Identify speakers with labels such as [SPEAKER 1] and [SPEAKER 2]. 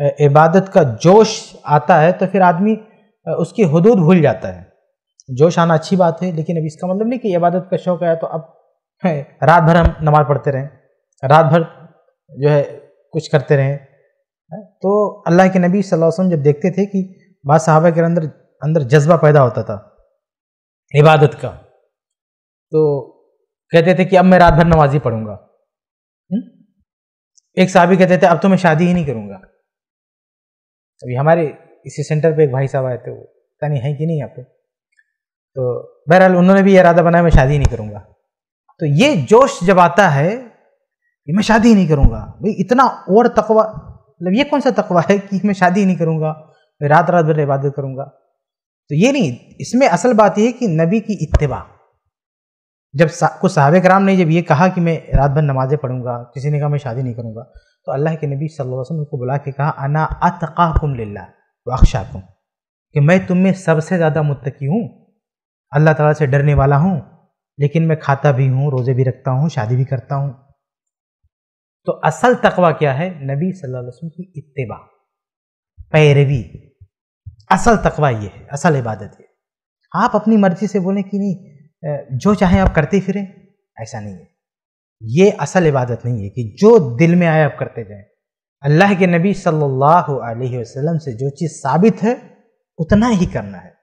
[SPEAKER 1] इबादत का जोश आता है तो फिर आदमी उसकी हदूद भूल जाता है जोश आना अच्छी बात है लेकिन अब इसका मतलब नहीं कि इबादत का शौक आया तो अब रात भर हम नमाज पढ़ते रहें रात भर जो है कुछ करते रहें तो अल्लाह के नबी सल्लल्लाहु अलैहि वसल्लम जब देखते थे कि बाद साहबा के अंदर अंदर जज्बा पैदा होता था इबादत का तो कहते थे कि अब मैं रात भर नमाज ही पढ़ूंगा हम्म? एक साहबी कहते थे अब तो मैं शादी ही नहीं करूँगा अभी तो हमारे इसी सेंटर पे एक भाई साहब आए थे वो पता नहीं है कि नहीं यहाँ पे तो बहरहाल उन्होंने भी इरादा बनाया मैं शादी नहीं करूँगा तो ये जोश जब आता है कि मैं शादी नहीं करूँगा भाई इतना और तकवा मतलब ये कौन सा तकवा है कि मैं शादी नहीं करूँगा मैं रात रात भर इबादत करूँगा तो ये नहीं इसमें असल बात यह है कि नबी की इतवा जब सा, कुछ साहब कराम ने जब ये कहा कि मैं रात भर नमाज़ें पढ़ूंगा किसी ने कहा मैं शादी नहीं करूंगा तो अल्लाह के नबी सल्लल्लाहु अलैहि वसल्लम को बुला के कहा अना अतकाकुम लिल्ला कि मैं तुम में सबसे ज़्यादा मुतकी हूँ अल्लाह ताला से डरने वाला हूँ लेकिन मैं खाता भी हूँ रोज़े भी रखता हूँ शादी भी करता हूँ तो असल तकवा क्या है नबी सल्लल्लाहु अलैहि वसल्लम की इत्तेबा पैरवी असल तकवा ये है असल इबादत ये आप अपनी मर्जी से बोलें कि नहीं जो चाहे आप करते फिरें ऐसा नहीं है ये असल इबादत नहीं है कि जो दिल में आए आप करते जाएं अल्लाह के नबी सल्लल्लाहु अलैहि वसल्लम से जो चीज़ साबित है उतना ही करना है